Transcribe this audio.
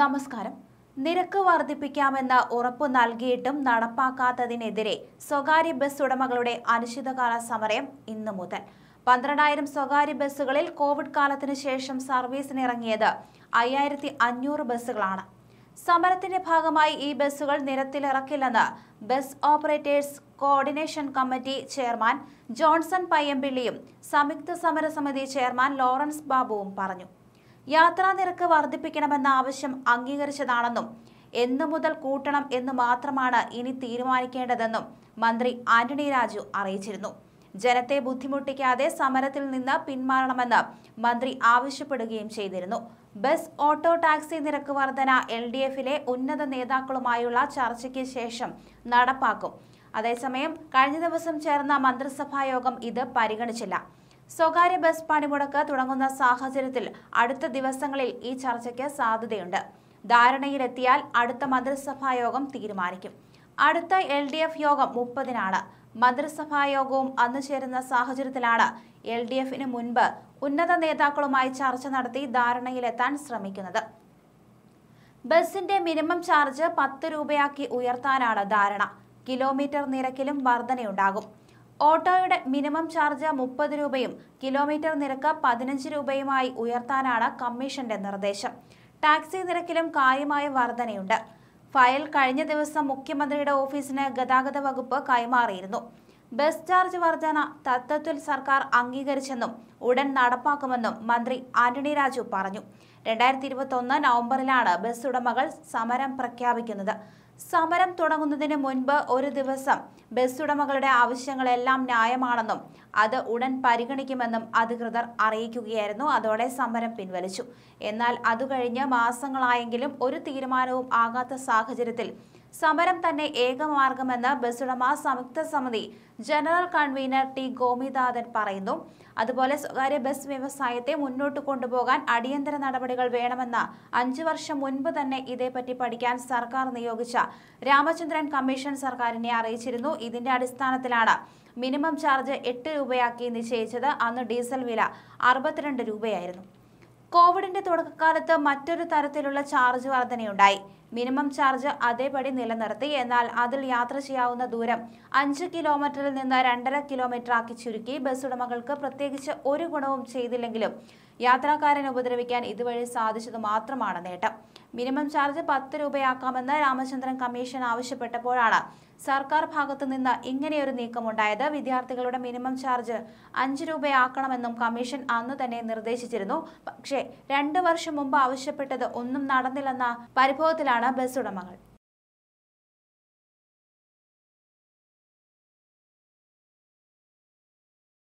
നമസ്കാരം നിരക്ക് വർദ്ധിപ്പിക്കാമെന്ന ഉറപ്പ് നൽകിയിട്ടും നടപ്പാക്കാത്തതിനെതിരെ സ്വകാര്യ ബസ് ഉടമകളുടെ അനിശ്ചിതകാല സമരം ഇന്നു മുതൽ പന്ത്രണ്ടായിരം സ്വകാര്യ ബസ്സുകളിൽ കോവിഡ് കാലത്തിന് ശേഷം സർവീസിനിറങ്ങിയത് അയ്യായിരത്തി അഞ്ഞൂറ് ബസ്സുകളാണ് സമരത്തിന്റെ ഭാഗമായി ഈ ബസ്സുകൾ നിരത്തിലിറക്കില്ലെന്ന് bus operators coordination committee chairman Johnson പയ്യമ്പിള്ളിയും സംയുക്ത സമരസമിതി ചെയർമാൻ ലോറൻസ് ബാബുവും പറഞ്ഞു യാത്രാ നിരക്ക് വർദ്ധിപ്പിക്കണമെന്ന ആവശ്യം അംഗീകരിച്ചതാണെന്നും എന്നു മുതൽ കൂട്ടണം എന്ന് മാത്രമാണ് ഇനി തീരുമാനിക്കേണ്ടതെന്നും മന്ത്രി ആന്റണി രാജു അറിയിച്ചിരുന്നു ജനത്തെ ബുദ്ധിമുട്ടിക്കാതെ സമരത്തിൽ നിന്ന് പിന്മാറണമെന്ന് മന്ത്രി ആവശ്യപ്പെടുകയും ചെയ്തിരുന്നു ബസ് ഓട്ടോ ടാക്സി നിരക്ക് വർധന എൽ ഡി എഫിലെ ഉന്നത നേതാക്കളുമായുള്ള ചർച്ചയ്ക്ക് ശേഷം നടപ്പാക്കും അതേസമയം കഴിഞ്ഞ ദിവസം ചേർന്ന മന്ത്രിസഭാ യോഗം ഇത് പരിഗണിച്ചില്ല സ്വകാര്യ ബസ് പണിമുടക്ക് തുടങ്ങുന്ന സാഹചര്യത്തിൽ അടുത്ത ദിവസങ്ങളിൽ ഈ ചർച്ചയ്ക്ക് സാധ്യതയുണ്ട് ധാരണയിലെത്തിയാൽ അടുത്ത മന്ത്രിസഭാ യോഗം തീരുമാനിക്കും അടുത്ത എൽ ഡി എഫ് യോഗം മുപ്പതിനാണ് മന്ത്രിസഭാ യോഗവും അന്ന് ചേരുന്ന സാഹചര്യത്തിലാണ് എൽ ഡി എഫിന് മുൻപ് ഉന്നത നേതാക്കളുമായി ചർച്ച നടത്തി ധാരണയിലെത്താൻ ശ്രമിക്കുന്നത് ബസിന്റെ മിനിമം ചാർജ് പത്ത് രൂപയാക്കി ഉയർത്താനാണ് ധാരണ കിലോമീറ്റർ നിരക്കിലും വർധനയുണ്ടാകും ഓട്ടോയുടെ മിനിമം ചാർജ് മുപ്പത് രൂപയും കിലോമീറ്റർ നിരക്ക് പതിനഞ്ച് രൂപയുമായി ഉയർത്താനാണ് കമ്മീഷന്റെ നിർദ്ദേശം ടാക്സി നിരക്കിലും കാര്യമായ വർധനയുണ്ട് ഫയൽ കഴിഞ്ഞ ദിവസം മുഖ്യമന്ത്രിയുടെ ഓഫീസിന് ഗതാഗത വകുപ്പ് കൈമാറിയിരുന്നു ബസ് ചാർജ് വർധന തത്വത്തിൽ സർക്കാർ അംഗീകരിച്ചെന്നും ഉടൻ നടപ്പാക്കുമെന്നും മന്ത്രി ആന്റണി രാജു പറഞ്ഞു രണ്ടായിരത്തി ഇരുപത്തൊന്ന് നവംബറിലാണ് ബസ് ഉടമകൾ സമരം പ്രഖ്യാപിക്കുന്നത് സമരം തുടങ്ങുന്നതിന് മുൻപ് ഒരു ദിവസം ബസ് ഉടമകളുടെ ആവശ്യങ്ങളെല്ലാം ന്യായമാണെന്നും അത് ഉടൻ പരിഗണിക്കുമെന്നും അധികൃതർ അറിയിക്കുകയായിരുന്നു അതോടെ സമരം പിൻവലിച്ചു എന്നാൽ അതുകഴിഞ്ഞ് മാസങ്ങളായെങ്കിലും ഒരു തീരുമാനവും ആകാത്ത സാഹചര്യത്തിൽ സമരം തന്നെ ഏകമാർഗമെന്ന് ബസ്സുടമ സംയുക്ത സമിതി ജനറൽ കൺവീനർ ടി ഗോമിദാദൻ പറയുന്നു അതുപോലെ സ്വകാര്യ ബസ് വ്യവസായത്തെ മുന്നോട്ട് കൊണ്ടുപോകാൻ അടിയന്തര നടപടികൾ വേണമെന്ന് അഞ്ചു വർഷം മുൻപ് തന്നെ ഇതേപ്പറ്റി പഠിക്കാൻ സർക്കാർ നിയോഗിച്ച രാമചന്ദ്രൻ കമ്മീഷൻ സർക്കാരിനെ അറിയിച്ചിരുന്നു ഇതിന്റെ അടിസ്ഥാനത്തിലാണ് മിനിമം ചാർജ് എട്ട് രൂപയാക്കി നിശ്ചയിച്ചത് അന്ന് ഡീസൽ വില അറുപത്തിരണ്ട് രൂപയായിരുന്നു കോവിഡിന്റെ തുടക്കകാലത്ത് മറ്റൊരു തരത്തിലുള്ള ചാർജ് വർധനയുണ്ടായി മിനിമം ചാർജ് അതേപടി നിലനിർത്തി എന്നാൽ അതിൽ യാത്ര ചെയ്യാവുന്ന ദൂരം അഞ്ച് കിലോമീറ്ററിൽ നിന്ന് രണ്ടര കിലോമീറ്റർ ആക്കി ചുരുക്കി ബസ് ഉടമകൾക്ക് പ്രത്യേകിച്ച് ഒരു ഗുണവും ചെയ്തില്ലെങ്കിലും യാത്രക്കാരനെ ഉപദ്രവിക്കാൻ ഇതുവഴി സാധിച്ചത് മാത്രമാണ് നേട്ടം മിനിമം ചാർജ് പത്ത് രൂപയാക്കാമെന്ന് രാമചന്ദ്രൻ കമ്മീഷൻ ആവശ്യപ്പെട്ടപ്പോഴാണ് സർക്കാർ ഭാഗത്തു നിന്ന് ഇങ്ങനെയൊരു നീക്കമുണ്ടായത് വിദ്യാർത്ഥികളുടെ മിനിമം ചാർജ് അഞ്ച് രൂപയാക്കണമെന്നും കമ്മീഷൻ അന്ന് തന്നെ നിർദ്ദേശിച്ചിരുന്നു പക്ഷേ രണ്ടു വർഷം മുമ്പ് ആവശ്യപ്പെട്ടത് ഒന്നും നടന്നില്ലെന്ന പരിഭവത്തിലാണ് ബസ് ഉടമകൾ